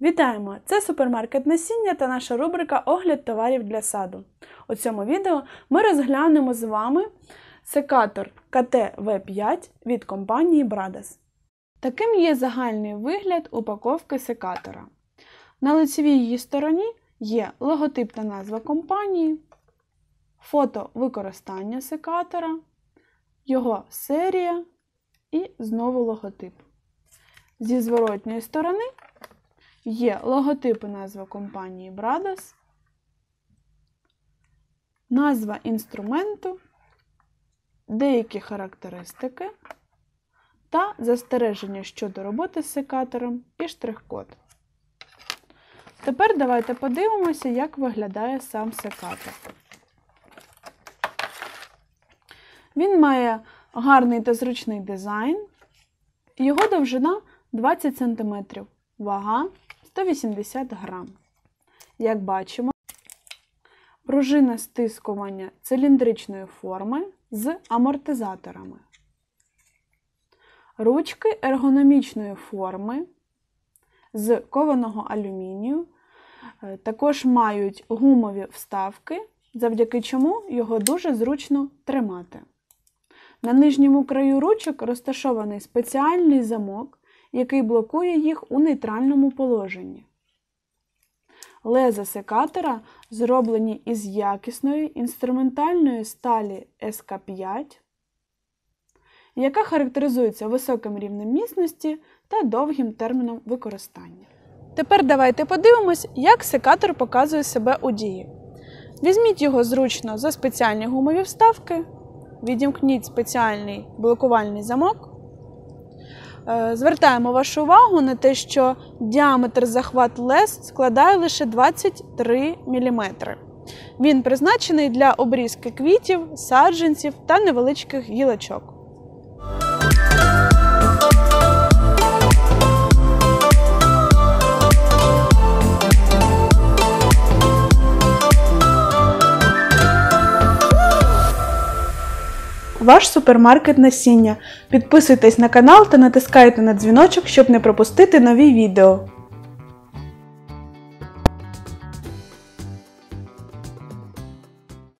Вітаємо! Це супермаркет насіння та наша рубрика Огляд товарів для саду. У цьому відео ми розглянемо з вами секатор КТ-В5 від компанії Bradis. Таким є загальний вигляд упаковки секатора. На лицевій її стороні є логотип та назва компанії, фото використання секатора, його серія і знову логотип. Зі зворотньої сторони є логотип і назва компанії Брадас, назва інструменту, деякі характеристики та застереження щодо роботи з секатором і штрих-код. Тепер давайте подивимося, як виглядає сам секатор. Він має гарний та зручний дизайн. Його довжина 20 см, вага 180 грам. Як бачимо, пружина стискування циліндричної форми з амортизаторами. Ручки ергономічної форми з кованого алюмінію. Е, також мають гумові вставки, завдяки чому його дуже зручно тримати. На нижньому краю ручок розташований спеціальний замок, який блокує їх у нейтральному положенні. Леза секатора зроблені із якісної інструментальної сталі СК5, яка характеризується високим рівнем міцності та довгим терміном використання. Тепер давайте подивимось, як секатор показує себе у дії. Візьміть його зручно за спеціальні гумові вставки відімкніть спеціальний блокувальний замок. Е, звертаємо вашу увагу на те, що діаметр захват лез складає лише 23 мм. Він призначений для обрізки квітів, саджанців та невеличких гілочок. ваш супермаркет насіння. Підписуйтесь на канал та натискайте на дзвіночок, щоб не пропустити нові відео.